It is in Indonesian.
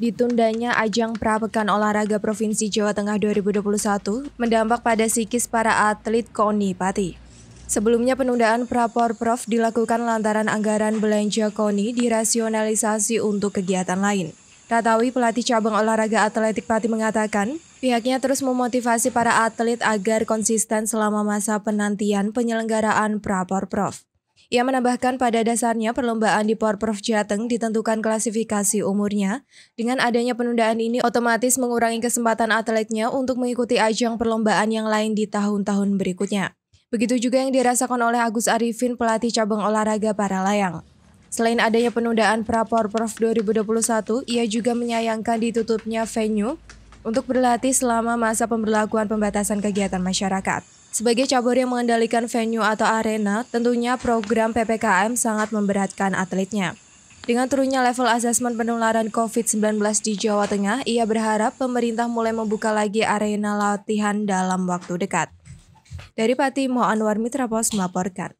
Ditundanya ajang Prapekan Olahraga Provinsi Jawa Tengah 2021 mendampak pada psikis para atlet KONI Pati. Sebelumnya penundaan Prapor Prof dilakukan lantaran anggaran belanja KONI dirasionalisasi untuk kegiatan lain. Ratawi pelatih cabang olahraga atletik Pati mengatakan, pihaknya terus memotivasi para atlet agar konsisten selama masa penantian penyelenggaraan Prapor Prof. Ia menambahkan pada dasarnya perlombaan di Porprov Jateng ditentukan klasifikasi umurnya. Dengan adanya penundaan ini otomatis mengurangi kesempatan atletnya untuk mengikuti ajang perlombaan yang lain di tahun-tahun berikutnya. Begitu juga yang dirasakan oleh Agus Arifin pelatih cabang olahraga para layang. Selain adanya penundaan Praporprov 2021, ia juga menyayangkan ditutupnya venue untuk berlatih selama masa pemberlakuan pembatasan kegiatan masyarakat. Sebagai cabur yang mengendalikan venue atau arena, tentunya program PPKM sangat memberatkan atletnya. Dengan turunnya level asesmen penularan COVID-19 di Jawa Tengah, ia berharap pemerintah mulai membuka lagi arena latihan dalam waktu dekat. Dari Pati, Anwar Mitra Pos melaporkan.